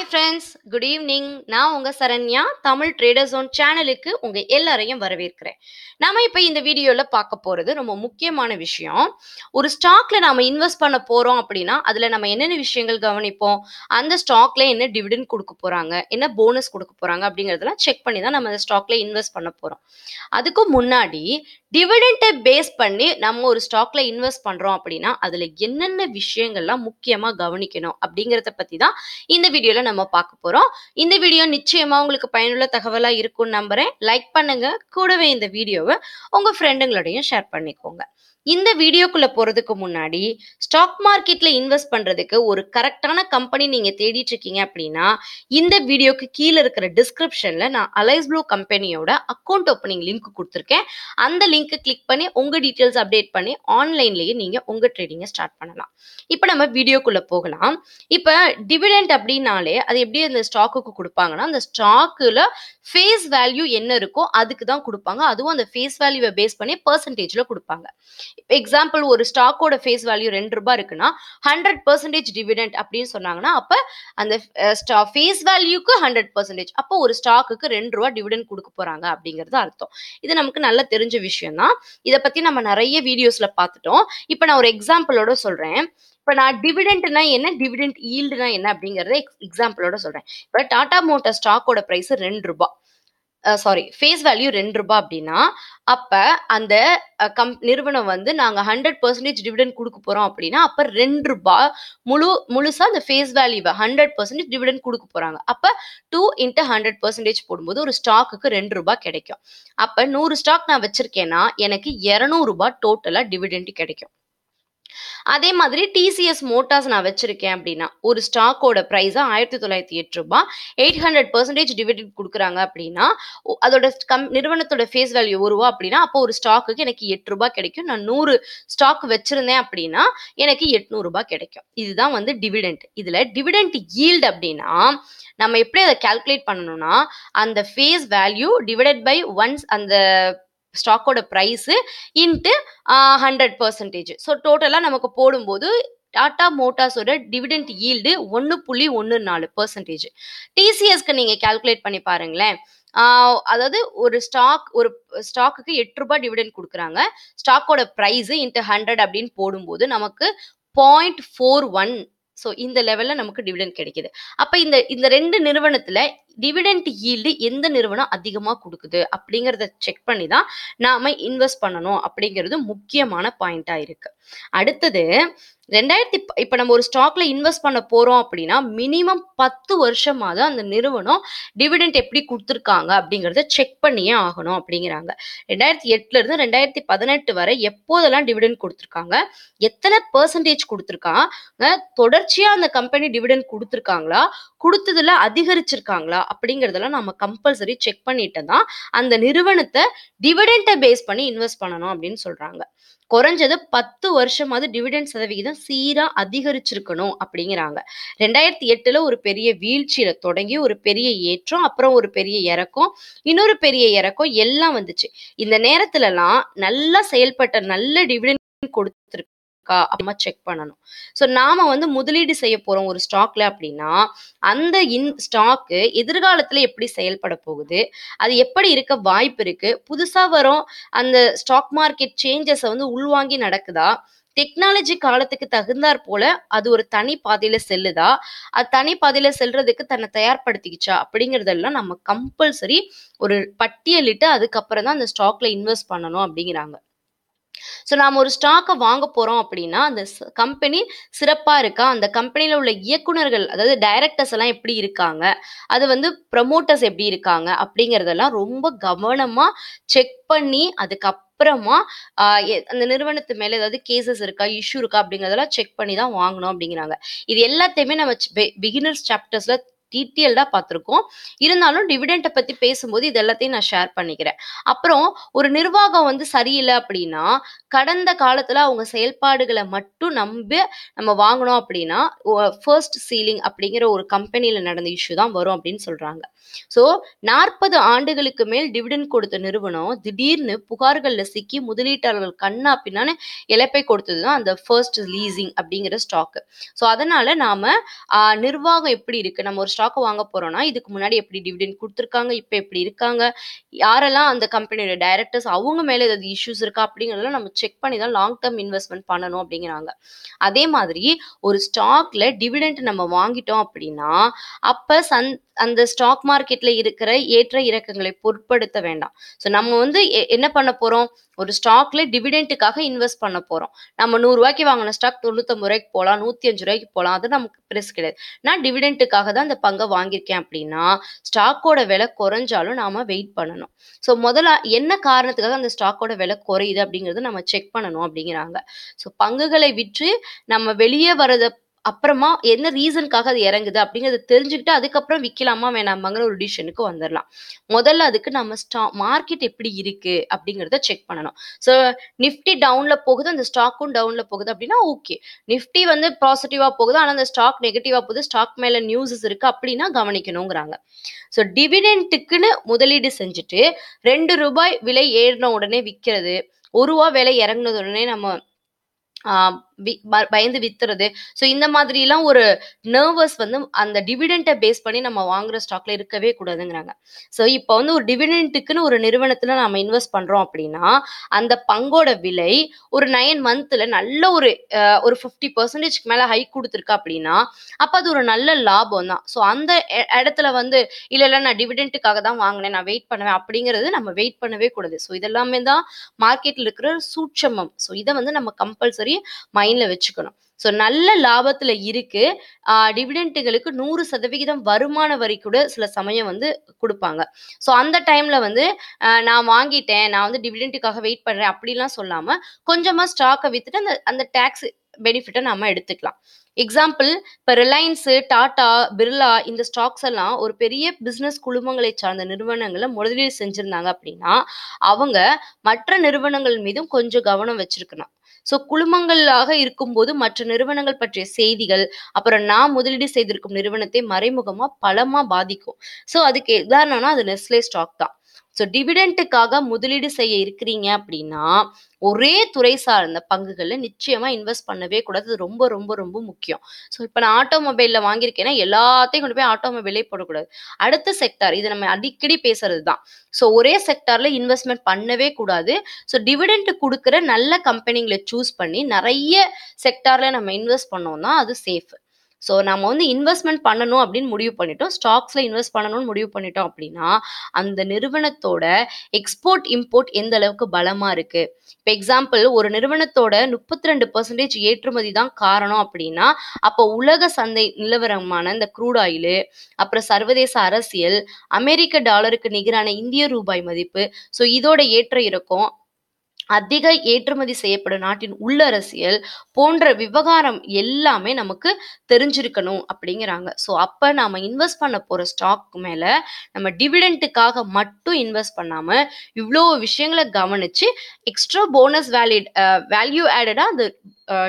hi friends good evening நான் உங்கள் Saranya Tamil traders own சேனலுக்கு உங்கள் எல்லாரையும் வரவேற்கிறேன் நம்ம இப்போ இந்த வீடியோவில் பார்க்க போகிறது ரொம்ப முக்கியமான விஷயம் ஒரு ஸ்டாக்ல நாம இன்வெஸ்ட் பண்ண போகிறோம் அப்படின்னா அதில் நம்ம என்னென்ன விஷயங்கள் கவனிப்போம் அந்த ஸ்டாக்ல என்ன டிவிடன் கொடுக்க போகிறாங்க என்ன போனஸ் கொடுக்க போகிறாங்க அப்படிங்கிறதெல்லாம் செக் பண்ணி தான் நம்ம அந்த ஸ்டாக்ல இன்வெஸ்ட் பண்ண போகிறோம் அதுக்கு முன்னாடி டிவிடெண்ட்டை பேஸ் பண்ணி நம்ம ஒரு ஸ்டாக்ல இன்வெஸ்ட் பண்ணுறோம் அப்படின்னா அதில் என்னென்ன விஷயங்கள்லாம் முக்கியமாக கவனிக்கணும் அப்படிங்கிறத பற்றி தான் இந்த வீடியோவில் நம்ம பார்க்க போறோம் இந்த வீடியோ நிச்சயமா உங்களுக்கு பயனுள்ள தகவலா இருக்கும்னு நம்புறேன் லைக் பண்ணுங்க கூடவே இந்த வீடியோவை உங்க ஃப்ரெண்டுங்களோடையும் ஷேர் பண்ணிக்கோங்க இந்த வீடியோக்குள்ளே போகிறதுக்கு முன்னாடி ஸ்டாக் மார்க்கெட்டில் இன்வெஸ்ட் பண்ணுறதுக்கு ஒரு கரெக்டான கம்பெனி நீங்கள் தேடிட்டு இருக்கீங்க அப்படின்னா இந்த வீடியோக்கு கீழே இருக்கிற டிஸ்கிரிப்ஷனில் நான் அலைஸ் ப்ளூ கம்பெனியோட அக்கௌண்ட் ஓப்பனிங் லிங்க் கொடுத்துருக்கேன் அந்த லிங்க் கிளிக் பண்ணி உங்கள் டீட்டெயில்ஸ் அப்டேட் பண்ணி ஆன்லைன்லேயே நீங்கள் உங்கள் ட்ரேடிங்கை ஸ்டார்ட் பண்ணலாம் இப்போ நம்ம வீடியோக்குள்ளே போகலாம் இப்போ டிவிடெண்ட் அப்படின்னாலே அது எப்படி அந்த ஸ்டாக்குக்கு கொடுப்பாங்கன்னா அந்த ஸ்டாக்குல ஃபேஸ் வேல்யூ என்ன இருக்கோ அதுக்கு தான் கொடுப்பாங்க அதுவும் அந்த ஃபேஸ் வேல்யூவை பேஸ் பண்ணி பர்சன்டேஜில் கொடுப்பாங்க எக்ஸாம்பிள் ஒரு ஸ்டாக்கோட ஃபேஸ் வேல்யூ ரெண்டு ரூபாய் இருக்குன்னா ஹண்ட்ரட் பர்சன்டேஜ் டிவிடெண்ட் அப்படின்னு சொன்னாங்கன்னா அப்போ அந்த ஸ்டா ஃபேஸ் வேல்யூக்கு ஹண்ட்ரட் பர்சன்டேஜ் அப்போ ஒரு ஸ்டாக்குக்கு ரெண்டு ரூபா டிவிடெண்ட் கொடுக்க போறாங்க அப்படிங்கிறது அர்த்தம் இது நமக்கு நல்லா தெரிஞ்ச விஷயம் தான் இதை பத்தி நம்ம நிறைய வீடியோஸ்ல பார்த்துட்டோம் இப்போ நான் ஒரு எக்ஸாம்பிளோட சொல்றேன் இப்போ நான் டிவிடெண்ட்னா என்ன டிவிடெண்ட் ஈல்டுனா என்ன அப்படிங்கறத எக்ஸாம்பிளோட சொல்றேன் இப்போ டாடா மோட்டார் ஸ்டாக்கோட பிரைஸ் ரெண்டு ரூபாய் சாரி ஃபேஸ் வேல்யூ ரெண்டு ரூபாய் அப்படின்னா அப்போ அந்த கம் நிறுவனம் வந்து நாங்கள் ஹண்ட்ரட் பர்சன்டேஜ் டிவிடன் கொடுக்க போகிறோம் அப்படின்னா அப்போ ரெண்டு ரூபாய் முழு முழுசாக அந்த ஃபேஸ் வேல்யூவை ஹண்ட்ரட் பர்சன்டேஜ் டிவிடன் கொடுக்க போகிறாங்க அப்போ டூ இன்ட்டு ஹண்ட்ரட் பர்சன்டேஜ் போடும்போது ஒரு ஸ்டாக்குக்கு ரெண்டு ரூபாய் கிடைக்கும் அப்போ நூறு ஸ்டாக் நான் வச்சுருக்கேன்னா எனக்கு இரநூறுபா டோட்டலாக டிவிடெண்ட் கிடைக்கும் அதே மாதிரி டிசிஎஸ் மோட்டார்ஸ் நான் வச்சிருக்கேன் அப்படின்னா ஒரு ஸ்டாக்கோட ப்ரைஸை ஆயிரத்தி தொள்ளாயிரத்தி எட்டு ரூபாய் எயிட் ஹண்ட்ரட் பர்சன்டேஜ் டிவிடெண்ட் கொடுக்குறாங்க அப்படின்னா அதோட கம் நிறுவனத்தோட ஃபேஸ் வேல்யூ ஒரு ரூபா அப்படின்னா அப்போ ஒரு ஸ்டாக்குக்கு எனக்கு எட்டு ரூபாய் கிடைக்கும் நான் நூறு ஸ்டாக் வச்சிருந்தேன் அப்படின்னா எனக்கு எட்நூறுபா கிடைக்கும் இதுதான் வந்து டிவிடெண்ட் இதில் டிவிடெண்ட் ஈல்டு அப்படின்னா நம்ம எப்படி அதை கால்குலேட் பண்ணணும்னா அந்த face value divided by once அந்த ஸ்டாக்கோட price into hundred percentage so டோட்டலாக நமக்கு போடும்போது டாடா மோட்டார்ஸோட டிவிடெண்ட் ஈல்டு ஒன்று புள்ளி ஒன்று நாலு பர்சன்டேஜ் டிசிஎஸ்க்கு நீங்கள் கால்குலேட் பண்ணி பாருங்களேன் அதாவது ஒரு ஸ்டாக் ஒரு ஸ்டாக்குக்கு எட்டு ரூபாய் டிவிடெண்ட் கொடுக்குறாங்க ஸ்டாக்கோட ப்ரைஸு இன்ட்டு ஹண்ட்ரட் அப்படின்னு போடும்போது நமக்கு பாயிண்ட் ஃபோர் ஒன் ஸோ இந்த லெவலில் நமக்கு டிவிடெண்ட் கிடைக்குது அப்போ இந்த இந்த ரெண்டு நிறுவனத்தில் டிவிடெண்ட் ஈல்டு எந்த நிறுவனம் அதிகமாக கொடுக்குது அப்படிங்கிறத செக் பண்ணி தான் நாம இன்வெஸ்ட் பண்ணணும் அப்படிங்கிறது முக்கியமான பாயிண்ட்டாக இருக்குது அடுத்தது ரெண்டாயிரத்தி இப்போ நம்ம ஒரு ஸ்டாக்ல இன்வெஸ்ட் பண்ண போறோம் அப்படின்னா மினிமம் பத்து வருஷமாவது அந்த நிறுவனம் டிவிடெண்ட் எப்படி கொடுத்துருக்காங்க அப்படிங்கிறத செக் பண்ணியே ஆகணும் அப்படிங்கிறாங்க ரெண்டாயிரத்தி எட்டுல இருந்து ரெண்டாயிரத்தி பதினெட்டு வரை எப்போதெல்லாம் டிவிடெண்ட் கொடுத்துருக்காங்க எத்தனை பெர்சன்டேஜ் கொடுத்துருக்காங்க தொடர்ச்சியா அந்த கம்பெனி டிவிடெண்ட் கொடுத்துருக்காங்களா கொடுத்ததுல அதிகரிச்சிருக்காங்களா அப்படிங்கிறதெல்லாம் நம்ம கம்பல்சரி செக் பண்ணிட்டு தான் அந்த நிறுவனத்தை டிவிடெண்ட்டை பேஸ் பண்ணி இன்வெஸ்ட் பண்ணணும் அப்படின்னு சொல்றாங்க குறைஞ்சது பத்து வருஷமாவது டிவிடெண்ட் சதவிகிதம் சீராக அதிகரிச்சிருக்கணும் அப்படிங்கிறாங்க ரெண்டாயிரத்தி எட்டுல ஒரு பெரிய வீழ்ச்சியில தொடங்கி ஒரு பெரிய ஏற்றம் அப்புறம் ஒரு பெரிய இறக்கம் இன்னொரு பெரிய இறக்கம் எல்லாம் வந்துச்சு இந்த நேரத்துலலாம் நல்லா செயல்பட்ட நல்ல டிவிடெண்ட் கொடுத்துருக்கு இருக்கா அப்படிமா செக் பண்ணணும் ஸோ நாம வந்து முதலீடு செய்ய போறோம் ஒரு ஸ்டாக்ல அப்படின்னா அந்த இன் ஸ்டாக்கு எதிர்காலத்துல எப்படி செயல்பட போகுது அது எப்படி இருக்க வாய்ப்பு இருக்கு புதுசா வரும் அந்த ஸ்டாக் மார்க்கெட் சேஞ்சஸை வந்து உள்வாங்கி நடக்குதா டெக்னாலஜி காலத்துக்கு தகுந்தாற் போல அது ஒரு தனி பாதையில செல்லுதா அது தனி பாதையில செல்றதுக்கு தன்னை தயார்படுத்திக்கிச்சா அப்படிங்கறதெல்லாம் நம்ம கம்பல்சரி ஒரு பட்டியலிட்டு அதுக்கப்புறம் தான் அந்த ஸ்டாக்ல இன்வெஸ்ட் பண்ணணும் அப்படிங்கிறாங்க ஸோ நாம் ஒரு ஸ்டாக்கை வாங்க போகிறோம் அப்படின்னா அந்த கம்பெனி சிறப்பாக இருக்கா அந்த கம்பெனியில் உள்ள இயக்குநர்கள் அதாவது டைரக்டர்ஸ் எல்லாம் எப்படி இருக்காங்க அது வந்து ப்ரமோட்டர்ஸ் எப்படி இருக்காங்க அப்படிங்கிறதெல்லாம் ரொம்ப கவனமாக செக் பண்ணி அதுக்கப்புறம் அப்புறமா அந்த நிறுவனத்து மேலே ஏதாவது கேசஸ் இருக்கா இஷ்யூ இருக்கா அப்படிங்கிறதெல்லாம் செக் பண்ணி தான் வாங்கணும் அப்படிங்கிறாங்க இது எல்லாத்தையுமே நம்ம பிகினர்ஸ் சாப்டர்ஸில் டீட்டெயில்டாக பார்த்துருக்கோம் இருந்தாலும் டிவிடெண்டை பற்றி பேசும்போது இது எல்லாத்தையும் நான் ஷேர் பண்ணிக்கிறேன் அப்புறம் ஒரு நிர்வாகம் வந்து சரியில்லை அப்படின்னா கடந்த காலத்தில் அவங்க செயல்பாடுகளை மட்டும் நம்பி நம்ம வாங்கினோம் அப்படின்னா ஃபர்ஸ்ட் சீலிங் அப்படிங்கிற ஒரு கம்பெனியில் நடந்த இஷ்யூ தான் வரும் அப்படின்னு சொல்கிறாங்க ஸோ நாற்பது ஆண்டுகளுக்கு மேல் டிவிடெண்ட் கொடுத்த நிறுவனம் திடீர்னு புகார்களில் சிக்கி முதலீட்டாளர்கள் கண்ணா பின்னான்னு இழப்பை கொடுத்தது தான் அந்த ஃபர்ஸ்ட் லீசிங் அப்படிங்கிற ஸ்டாக்கு ஸோ அதனால் நாம் நிர்வாகம் எப்படி இருக்குது நம்ம ஒரு ஸ்டாக் வாங்க போகிறோன்னா இதுக்கு முன்னாடி எப்படி டிவிடெண்ட் கொடுத்துருக்காங்க இப்போ எப்படி இருக்காங்க யாரெல்லாம் அந்த கம்பெனியோட டைரக்டர்ஸ் அவங்க மேலே ஏதாவது இஷ்யூஸ் இருக்கா அப்படிங்கிறதெல்லாம் நம்ம செக் பண்ணி தான் லாங் டேர்ம் இன்வெஸ்ட்மெண்ட் பண்ணணும் அப்படிங்கிறாங்க அதே மாதிரி ஒரு ஸ்டாக்ல டிவிடெண்ட் நம்ம வாங்கிட்டோம் அப்படின்னா அப்போ சந் அந்த ஸ்டாக் மார்க்கெட்ல இருக்கிற ஏற்ற இறக்கங்களை பொருட்படுத்த வேண்டாம் ஸோ நம்ம வந்து என்ன பண்ண போறோம் ஒரு ஸ்டாக்ல டிவிடெண்ட்டுக்காக இன்வெஸ்ட் பண்ண போறோம் நம்ம ரூபாய்க்கு வாங்கின ஸ்டாக் தொண்ணூத்தொம்பது ரூபாய்க்கு போகலாம் நூத்தி அஞ்சு ரூபாய்க்கு போகலாம் அது நமக்கு பிரஸ் கிடையாது நான் டிவிடெண்ட்டுக்காக தான் அந்த பங்கை வாங்கியிருக்கேன் அப்படின்னா ஸ்டாக்கோட விலை குறைஞ்சாலும் நாம வெயிட் பண்ணணும் ஸோ முதல்ல என்ன காரணத்துக்காக அந்த ஸ்டாக்கோட விலை குறையுது அப்படிங்கிறத நம்ம செக் பண்ணணும் அப்படிங்கிறாங்க ஸோ பங்குகளை விற்று நம்ம வெளியே வரத அப்புறமா என்ன ரீசனுக்காக அது இறங்குது அப்படிங்கிறத தெரிஞ்சுக்கிட்டு அதுக்கப்புறம் விற்கலாமா வேணாமாங்கிற ஒரு டிசிஷனுக்கு வந்துடலாம் முதல்ல அதுக்கு நம்ம ஸ்டா மார்க்கெட் எப்படி இருக்கு அப்படிங்கிறத செக் பண்ணணும் ஸோ நிஃப்டி டவுன்ல போகுது அந்த ஸ்டாக்கும் டவுன்ல போகுது அப்படின்னா ஓகே நிஃப்டி வந்து பாசிட்டிவா போகுது ஆனால் அந்த ஸ்டாக் நெகட்டிவா போகுது ஸ்டாக் மேல நியூஸஸ் இருக்கு அப்படின்னா கவனிக்கணுங்கிறாங்க ஸோ டிவிடெண்ட்டுக்குன்னு முதலீடு செஞ்சுட்டு ரெண்டு ரூபாய் விலை ஏறின உடனே விற்கிறது ஒரு ரூபா விலை இறங்கினது உடனே நம்ம பயந்து வித்துறது ஸோ இந்த மாதிரிலாம் ஒரு நர்வஸ் வந்து அந்த டிவிடெண்ட்டை பேஸ் பண்ணி நம்ம வாங்குற ஸ்டாக்ல இருக்கவே கூடாதுங்கிறாங்க ஸோ இப்போ வந்து ஒரு டிவிடெண்ட்டுக்குன்னு ஒரு நிறுவனத்தில் நம்ம இன்வெஸ்ட் பண்ணுறோம் அப்படின்னா அந்த பங்கோட விலை ஒரு நைன் மந்த்தில் நல்ல ஒரு ஒரு ஃபிஃப்டி பர்சன்டேஜ்க்கு மேலே ஹை கொடுத்துருக்கா அப்படின்னா அப்போ அது ஒரு நல்ல லாபம் தான் ஸோ அந்த இடத்துல வந்து இல்லை இல்லை நான் டிவிடெண்ட்டுக்காக தான் வாங்கினேன் நான் வெயிட் பண்ணுவேன் அப்படிங்கிறது நம்ம வெயிட் பண்ணவே கூடாது ஸோ இதெல்லாமே தான் மார்க்கெட்டில் இருக்கிற சூட்சமம் ஸோ இதை வந்து நம்ம கம்பல்சரி மை மைண்ட்ல வச்சுக்கணும் ஸோ நல்ல லாபத்தில் இருக்குது டிவிடெண்ட்டுகளுக்கு நூறு சதவிகிதம் வருமான வரி கூட சில சமயம் வந்து கொடுப்பாங்க ஸோ அந்த டைமில் வந்து நான் வாங்கிட்டேன் நான் வந்து டிவிடெண்ட்டுக்காக வெயிட் பண்ணுறேன் அப்படிலாம் சொல்லாமல் கொஞ்சமாக ஸ்டாக்கை விற்றுட்டு அந்த அந்த டேக்ஸ் பெனிஃபிட்டை நம்ம எடுத்துக்கலாம் எக்ஸாம்பிள் இப்போ ரிலையன்ஸு டாடா பிர்லா இந்த ஸ்டாக்ஸ் எல்லாம் ஒரு பெரிய பிஸ்னஸ் குழுமங்களை சார்ந்த நிறுவனங்களை முதலீடு செஞ்சுருந்தாங்க அப்படின்னா அவங்க மற்ற நிறுவனங்கள் மீதும் கொஞ்சம் கவனம் வச்சிருக்கணும் ஸோ குழுமங்களாக இருக்கும்போது மற்ற நிறுவனங்கள் பற்றிய செய்திகள் அப்புறம் நான் முதலீடு செய்திருக்கும் நிறுவனத்தை மறைமுகமாக பலமாக பாதிக்கும் ஸோ அதுக்கு உதாரணம்னா அது நெஸ்லே ஸ்டாக் தான் ஸோ டிவிடெண்ட்டுக்காக முதலீடு செய்ய இருக்கிறீங்க அப்படின்னா ஒரே துறை சார்ந்த பங்குகளில் நிச்சயமாக இன்வெஸ்ட் பண்ணவே கூடாது ரொம்ப ரொம்ப ரொம்ப முக்கியம் ஸோ இப்போ நான் ஆட்டோமொபைலில் வாங்கியிருக்கேன்னா எல்லாத்தையும் கொண்டு போய் ஆட்டோமொபைலே போடக்கூடாது அடுத்த செக்டார் இது நம்ம அடிக்கடி பேசுறது தான் ஸோ ஒரே செக்டாரில் இன்வெஸ்ட்மெண்ட் பண்ணவே கூடாது ஸோ டிவிடெண்ட் கொடுக்குற நல்ல கம்பெனிங்களை சூஸ் பண்ணி நிறைய செக்டாரில் நம்ம இன்வெஸ்ட் பண்ணோம்னா அது சேஃப் ஸோ நம்ம வந்து இன்வெஸ்ட்மெண்ட் பண்ணணும் அப்படின்னு முடிவு பண்ணிட்டோம் ஸ்டாக்ஸில் இன்வெஸ்ட் பண்ணணும்னு முடிவு பண்ணிட்டோம் அப்படின்னா அந்த நிறுவனத்தோட எக்ஸ்போர்ட் இம்போர்ட் எந்த அளவுக்கு பலமாக இருக்குது இப்போ எக்ஸாம்பிள் ஒரு நிறுவனத்தோட முப்பத்தி ரெண்டு பர்சன்டேஜ் ஏற்றுமதி தான் காரணம் அப்படின்னா அப்போ உலக சந்தை நிலவரமான இந்த க்ரூட் ஆயில் அப்புறம் சர்வதேச அரசியல் அமெரிக்க டாலருக்கு நிகரான இந்திய ரூபாய் மதிப்பு ஸோ இதோட ஏற்ற இறக்கம் அதிக ஏற்றுமதி செய்யப்படும் நாட்டின் உள்ளரசியல் போன்ற விவகாரம் எல்லாமே நமக்கு தெரிஞ்சிருக்கணும் அப்படிங்கிறாங்க ஸோ அப்போ நாம் இன்வெஸ்ட் பண்ண போகிற ஸ்டாக் மேலே நம்ம டிவிடெண்ட்டுக்காக மட்டும் இன்வெஸ்ட் பண்ணாமல் இவ்வளோ விஷயங்களை கவனித்து எக்ஸ்ட்ரா போனஸ் வேலிட் வேல்யூ ஆடடாக அந்த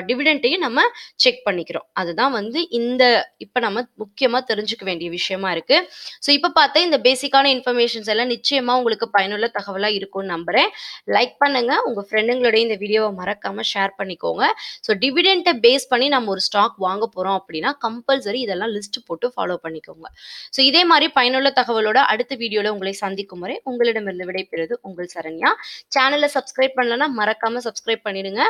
டிவிடெண்ட்டையும் நம்ம செக் பண்ணிக்கிறோம் அதுதான் வந்து இந்த இப்போ நம்ம முக்கியமாக தெரிஞ்சுக்க வேண்டிய விஷயமா இருக்கு ஸோ இப்போ பார்த்தா இந்த பேசிக்கான இன்ஃபர்மேஷன்ஸ் எல்லாம் நிச்சயமா உங்களுக்கு பயனுள்ள தகவலாக இருக்கும்னு நம்புறேன் லைக் பண்ணுங்க உங்க ஃப்ரெண்டுங்களுடைய இந்த வீடியோவை மறக்காம ஷேர் பண்ணிக்கோங்க ஸோ டிவிடெண்ட்டை பேஸ் பண்ணி நம்ம ஒரு ஸ்டாக் வாங்க போறோம் அப்படின்னா கம்பல்சரி இதெல்லாம் லிஸ்ட் போட்டு ஃபாலோ பண்ணிக்கோங்க ஸோ இதே மாதிரி பயனுள்ள தகவலோட அடுத்த வீடியோவில் உங்களை சந்திக்கும் வரை உங்களிடமிருந்து விடைபெறுது உங்கள் சரண்யா சேனலை சப்ஸ்கிரைப் பண்ணலன்னா மறக்காம சப்ஸ்கிரைப் பண்ணிடுங்க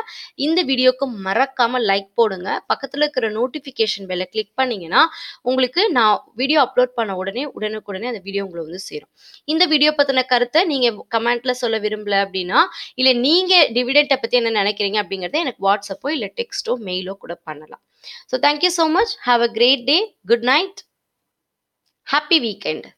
இந்த வீடியோக்கு மறக்காமல் லைக் போடுங்க பக்கத்தில் இருக்கிற நோட்டிஃபிகேஷன் பெல்லை கிளிக் பண்ணீங்கன்னா உங்களுக்கு நான் வீடியோ அப்லோட் பண்ண உடனே உடனுக்குடனே அந்த வீடியோ உங்களை வந்து சேரும் இந்த வீடியோ பற்றின கருத்தை நீங்கள் கமெண்ட்டில் சொல்ல விரும்பல அப்படின்னா இல்லை நீங்கள் டிவிடெண்ட்டை பற்றி என்ன நினைக்கிறீங்க அப்படிங்கிறத எனக்கு வாட்ஸ்அப்போ இல்லை டெக்ஸ்ட்டோ மெயிலோ கூட பண்ணலாம் so thank you so much have a great day good night happy weekend